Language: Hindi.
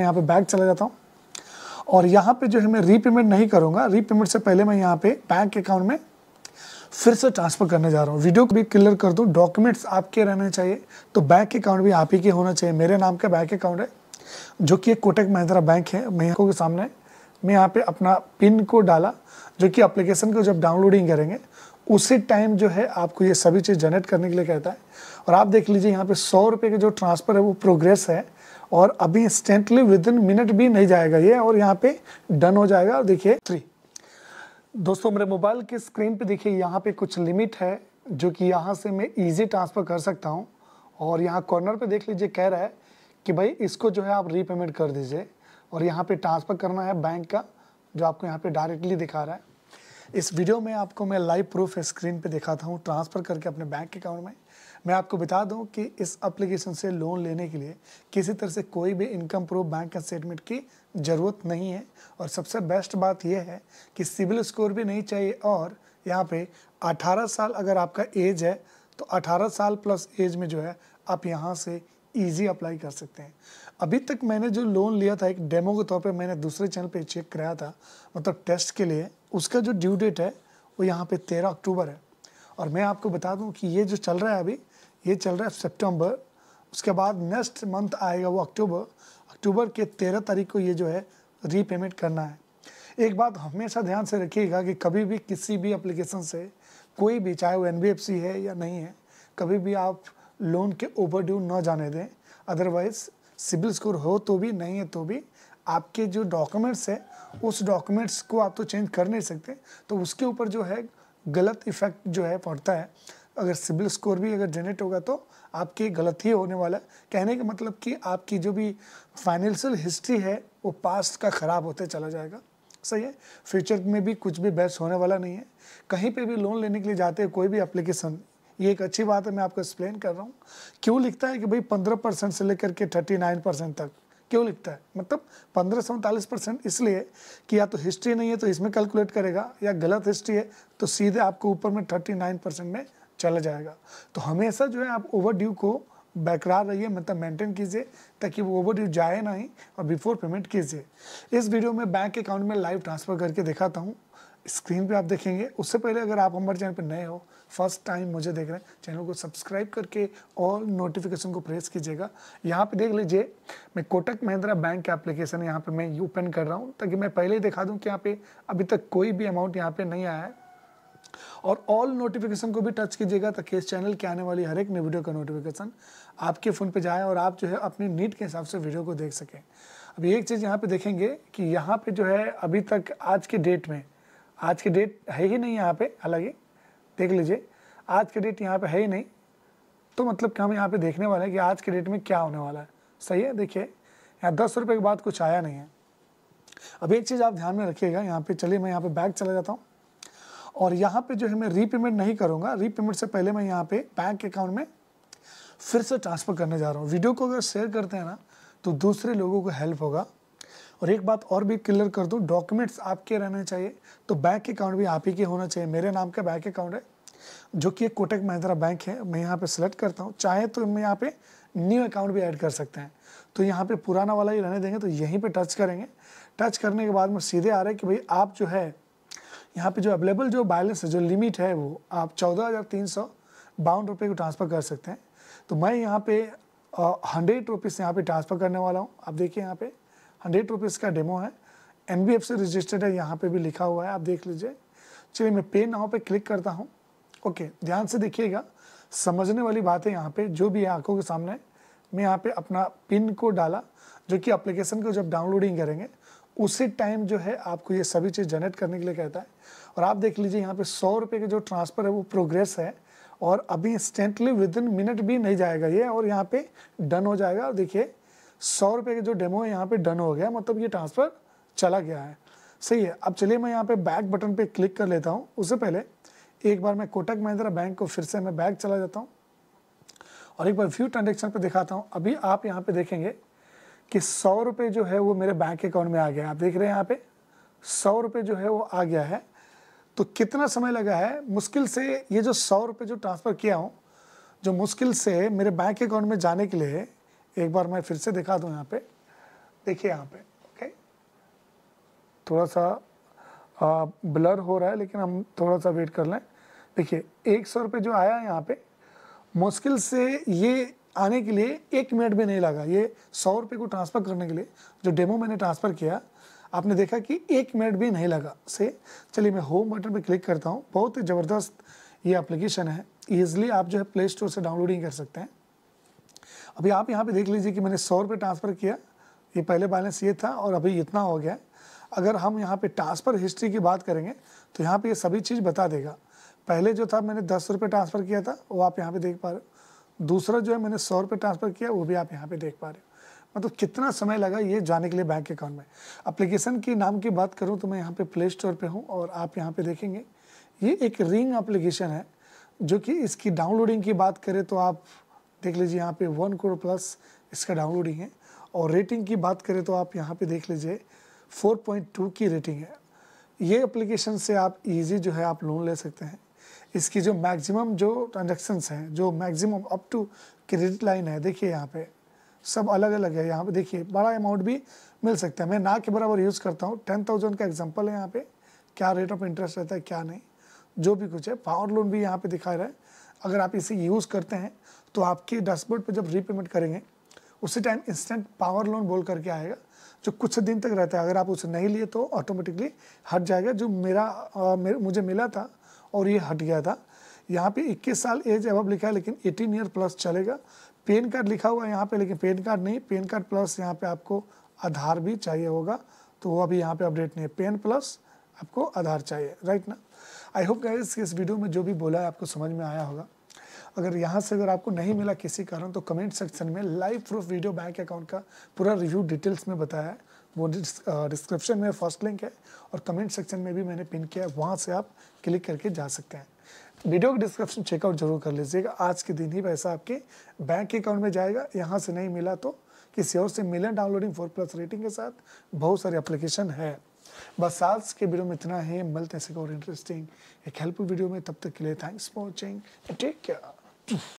यहाँ पे बैक चला जाता हूँ और यहाँ पे जो है मैं रीपेमेंट नहीं करूँगा रीपेमेंट से पहले मैं यहाँ पे बैंक अकाउंट में फिर से ट्रांसफ़र करने जा रहा हूँ वीडियो को भी क्लियर कर दूँ डॉक्यूमेंट्स आपके रहने चाहिए तो बैंक अकाउंट भी आप ही के होना चाहिए मेरे नाम का बैंक अकाउंट है जो कि एक कोटक महिंद्रा बैंक है मेहको के सामने मैं यहाँ पे अपना पिन को डाला जो कि अप्लीकेशन को जब डाउनलोडिंग करेंगे उसी टाइम जो है आपको ये सभी चीज़ जनरेट करने के लिए कहता है और आप देख लीजिए यहाँ पे सौ रुपये का जो ट्रांसफ़र है वो प्रोग्रेस है और अभी इंस्टेंटली विद इन मिनट भी नहीं जाएगा ये और यहाँ पे डन हो जाएगा और देखिए थ्री दोस्तों मेरे मोबाइल की स्क्रीन पे देखिए यहाँ पे कुछ लिमिट है जो कि यहाँ से मैं इजी ट्रांसफ़र कर सकता हूँ और यहाँ कॉर्नर पे देख लीजिए कह रहा है कि भाई इसको जो है आप रीपेमेंट कर दीजिए और यहाँ पे ट्रांसफ़र करना है बैंक का जो आपको यहाँ पे डायरेक्टली दिखा रहा है इस वीडियो में आपको मैं लाइव प्रूफ स्क्रीन पे दिखाता हूँ ट्रांसफ़र करके अपने बैंक अकाउंट में मैं आपको बता दूं कि इस एप्लीकेशन से लोन लेने के लिए किसी तरह से कोई भी इनकम प्रूफ बैंक का स्टेटमेंट की ज़रूरत नहीं है और सबसे बेस्ट बात यह है कि सिविल स्कोर भी नहीं चाहिए और यहाँ पे 18 साल अगर आपका एज है तो 18 साल प्लस एज में जो है आप यहाँ से ईजी अप्लाई कर सकते हैं अभी तक मैंने जो लोन लिया था एक डेमो के तौर पर मैंने दूसरे चैनल पर चेक कराया था मतलब टेस्ट के लिए उसका जो ड्यू डेट है वो यहाँ पे तेरह अक्टूबर है और मैं आपको बता दूं कि ये जो चल रहा है अभी ये चल रहा है सितंबर उसके बाद नेक्स्ट मंथ आएगा वो अक्टूबर अक्टूबर के तेरह तारीख को ये जो है रीपेमेंट करना है एक बात हमेशा ध्यान से रखिएगा कि कभी भी किसी भी एप्लीकेशन से कोई भी चाहे वो एन है या नहीं है कभी भी आप लोन के ओवर ड्यू न जाने दें अदरवाइज़ सिबिल स्कोर हो तो भी नहीं है तो भी आपके जो डॉक्यूमेंट्स है उस डॉक्यूमेंट्स को आप तो चेंज कर नहीं सकते तो उसके ऊपर जो है गलत इफ़ेक्ट जो है पड़ता है अगर सिबिल स्कोर भी अगर जनरेट होगा तो आपकी गलत ही होने वाला है कहने का मतलब कि आपकी जो भी फाइनेंशियल हिस्ट्री है वो पास्ट का ख़राब होते चला जाएगा सही है फ्यूचर में भी कुछ भी बेस्ट होने वाला नहीं है कहीं पे भी लोन लेने के लिए जाते हैं कोई भी एप्लीकेशन ये एक अच्छी बात है मैं आपको एक्सप्लेन कर रहा हूँ क्यों लिखता है कि भाई पंद्रह परसेंट से लेकर के थर्टी नाइन परसेंट तक क्यों लिखता है मतलब पंद्रह से उनतालीस परसेंट इसलिए कि या तो हिस्ट्री नहीं है तो इसमें कैलकुलेट करेगा या गलत हिस्ट्री है तो सीधे आपको ऊपर में थर्टी नाइन परसेंट में चला जाएगा तो हमेशा जो है आप ओवरड्यू को बरकरार रहिए मतलब मेंटेन कीजिए ताकि वो ओवरड्यू जाए ना ही और बिफोर पेमेंट कीजिए इस वीडियो में बैंक अकाउंट में लाइव ट्रांसफ़र करके दिखाता हूँ स्क्रीन पे आप देखेंगे उससे पहले अगर आप हमारे चैनल पर नए हो फर्स्ट टाइम मुझे देख रहे हैं चैनल को सब्सक्राइब करके और नोटिफिकेशन को प्रेस कीजिएगा यहाँ पे देख लीजिए मैं कोटक महिंद्रा बैंक का एप्लीकेशन यहाँ पर मैं ओपन कर रहा हूँ ताकि मैं पहले ही दिखा दूँ कि यहाँ पे अभी तक कोई भी अमाउंट यहाँ पे नहीं आया है और ऑल नोटिफिकेशन को भी टच कीजिएगा ताकि इस चैनल के आने वाली हर एक नई वीडियो का नोटिफिकेशन आपके फ़ोन पे जाए और आप जो है अपनी नीट के हिसाब से वीडियो को देख सकें अभी एक चीज़ यहाँ पे देखेंगे कि यहाँ पे जो है अभी तक आज के डेट में आज के डेट है ही नहीं यहाँ पे हालांकि देख लीजिए आज के डेट यहाँ पर है ही नहीं तो मतलब कि हम यहाँ पर देखने वाले हैं कि आज के डेट में क्या होने वाला है सही है देखिए यहाँ दस रुपये के बाद कुछ आया नहीं है अब एक चीज़ आप ध्यान में रखिएगा यहाँ पर चलिए मैं यहाँ पर बैग चला जाता हूँ और यहाँ पे जो है मैं रीपेमेंट नहीं करूँगा रीपेमेंट से पहले मैं यहाँ पे बैंक अकाउंट में फिर से ट्रांसफ़र करने जा रहा हूँ वीडियो को अगर शेयर करते हैं ना तो दूसरे लोगों को हेल्प होगा और एक बात और भी क्लियर कर दूँ डॉक्यूमेंट्स आपके रहने चाहिए तो बैंक अकाउंट भी आप ही के होना चाहिए मेरे नाम का बैंक अकाउंट है जो कि एक कोटक महिंद्रा बैंक है मैं यहाँ पर सिलेक्ट करता हूँ चाहे तो मैं यहाँ पर न्यू अकाउंट भी ऐड कर सकते हैं तो यहाँ पे पुराना वाला ही रहने देंगे तो यहीं पे टच करेंगे टच करने के बाद में सीधे आ रहा है कि भाई आप जो है यहाँ पे जो अवेलेबल जो बैलेंस है जो लिमिट है वो आप चौदह हज़ार तीन सौ बावन रुपये को ट्रांसफ़र कर सकते हैं तो मैं यहाँ पे हंड्रेड रुपीज़ यहाँ पे ट्रांसफ़र करने वाला हूँ आप देखिए यहाँ पे हंड्रेड रुपीज़ का डेमो है एन बी एफ से रजिस्टर्ड है यहाँ पे भी लिखा हुआ है आप देख लीजिए चलिए मैं पे नाव पे क्लिक करता हूँ ओके ध्यान से देखिएगा समझने वाली बात है यहाँ पर जो भी है आँखों के सामने मैं यहाँ पर अपना पिन को डाला जो कि अप्लीकेशन को जब डाउनलोडिंग करेंगे उसी टाइम जो है आपको ये सभी चीज़ जनरेट करने के लिए कहता है और आप देख लीजिए यहाँ पे सौ रुपये के जो ट्रांसफ़र है वो प्रोग्रेस है और अभी इंस्टेंटली विद इन मिनट भी नहीं जाएगा ये और यहाँ पे डन हो जाएगा और देखिए सौ रुपये के जो डेमो है यहाँ पे डन हो गया मतलब ये ट्रांसफ़र चला गया है सही है अब चलिए मैं यहाँ पे बैक बटन पे क्लिक कर लेता हूँ उससे पहले एक बार मैं कोटक महिंद्रा बैंक को फिर से मैं बैक चला जाता हूँ और एक बार व्यू ट्रांजेक्शन पर दिखाता हूँ अभी आप यहाँ पर देखेंगे कि सौ रुपये जो है वो मेरे बैंक अकाउंट में आ गया आप देख रहे हैं यहाँ पे सौ रुपये जो है वो आ गया है तो कितना समय लगा है मुश्किल से ये जो सौ रुपये जो ट्रांसफ़र किया हूँ जो मुश्किल से मेरे बैंक अकाउंट में जाने के लिए एक बार मैं फिर से दिखा दूँ यहाँ पे देखिए यहाँ पे ओके थोड़ा सा आ, ब्लर हो रहा है लेकिन हम थोड़ा सा वेट कर लें देखिए एक सौ रुपये जो आया यहाँ पे मुश्किल से ये आने के लिए एक मिनट भी नहीं लगा ये सौ रुपये को ट्रांसफ़र करने के लिए जो डेमो मैंने ट्रांसफ़र किया आपने देखा कि एक मिनट भी नहीं लगा से चलिए मैं होम बटन पर क्लिक करता हूँ बहुत ही ज़बरदस्त ये एप्लीकेशन है ईजिली आप जो है प्ले स्टोर से डाउनलोडिंग कर सकते हैं अभी आप यहाँ पे देख लीजिए कि मैंने सौ रुपये ट्रांसफ़र किया ये पहले बैलेंस ये था और अभी इतना हो गया है अगर हम यहाँ पे ट्रांसफ़र हिस्ट्री की बात करेंगे तो यहाँ पे ये सभी चीज़ बता देगा पहले जो था मैंने दस रुपये ट्रांसफ़र किया था वो आप यहाँ पे देख पा रहे हो दूसरा जो है मैंने सौ रुपये ट्रांसफ़र किया वो भी आप यहाँ पे देख पा रहे हो मतलब कितना समय लगा ये जाने के लिए बैंक अकाउंट में अप्लीकेशन के नाम की बात करूँ तो मैं यहाँ पे प्ले स्टोर पर हूँ और आप यहाँ पर देखेंगे ये एक रिंग अप्लीकेशन है जो कि इसकी डाउनलोडिंग की बात करें तो आप देख लीजिए यहाँ पे वन करोड़ प्लस इसका डाउनलोडिंग है और रेटिंग की बात करें तो आप यहाँ पे देख लीजिए 4.2 की रेटिंग है ये एप्लीकेशन से आप इजी जो है आप लोन ले सकते हैं इसकी जो मैक्सिमम जो ट्रांजेक्शन्स हैं जो maximum up to credit line है देखिए यहाँ पे सब अलग अलग है यहाँ पे देखिए बड़ा अमाउंट भी मिल सकता है मैं ना के बराबर यूज़ करता हूँ टेन थाउजेंड का एग्जाम्पल है यहाँ पे क्या रेट ऑफ इंटरेस्ट रहता है क्या नहीं जो भी कुछ है पावर लोन भी यहाँ पे दिखा रहा है अगर आप इसे यूज़ करते हैं तो आपके डैशबोर्ड पे जब रीपेमेंट करेंगे उसी टाइम इंस्टेंट पावर लोन बोल करके आएगा जो कुछ दिन तक रहता है अगर आप उसे नहीं लिए तो ऑटोमेटिकली हट जाएगा जो मेरा आ, मेरे, मुझे मिला था और ये हट गया था यहाँ पे 21 साल एज अब लिखा है लेकिन 18 ईयर प्लस चलेगा पेन कार्ड लिखा हुआ है यहाँ पे लेकिन पेन कार्ड नहीं पेन कार्ड प्लस यहाँ पे आपको आधार भी चाहिए होगा तो वो अभी यहाँ पे अपडेट नहीं है पेन प्लस आपको आधार चाहिए राइट ना आई होप गाइस इस वीडियो में जो भी बोला है आपको समझ में आया होगा अगर यहाँ से अगर आपको नहीं मिला किसी कारण तो कमेंट सेक्शन में live proof video bank account का पूरा रिव्यू डिटेल्स में बताया है वो डिस्क्रिप्शन में फर्स्ट लिंक है और कमेंट सेक्शन में भी मैंने पिन किया है वहाँ से आप क्लिक करके जा सकते हैं वीडियो का डिस्क्रिप्शन चेकआउट जरूर कर लीजिएगा आज के दिन ही पैसा आपके बैंक अकाउंट में जाएगा यहाँ से नहीं मिला तो किसी और से मिले डाउनलोडिंग फोर प्लस रेटिंग के साथ बहुत सारे एप्लीकेशन है बस आज के वीडियो में इतना है मिलते हैं और इंटरेस्टिंग एक हेल्पफुल वीडियो में तब तक के लिए thanks for watching take care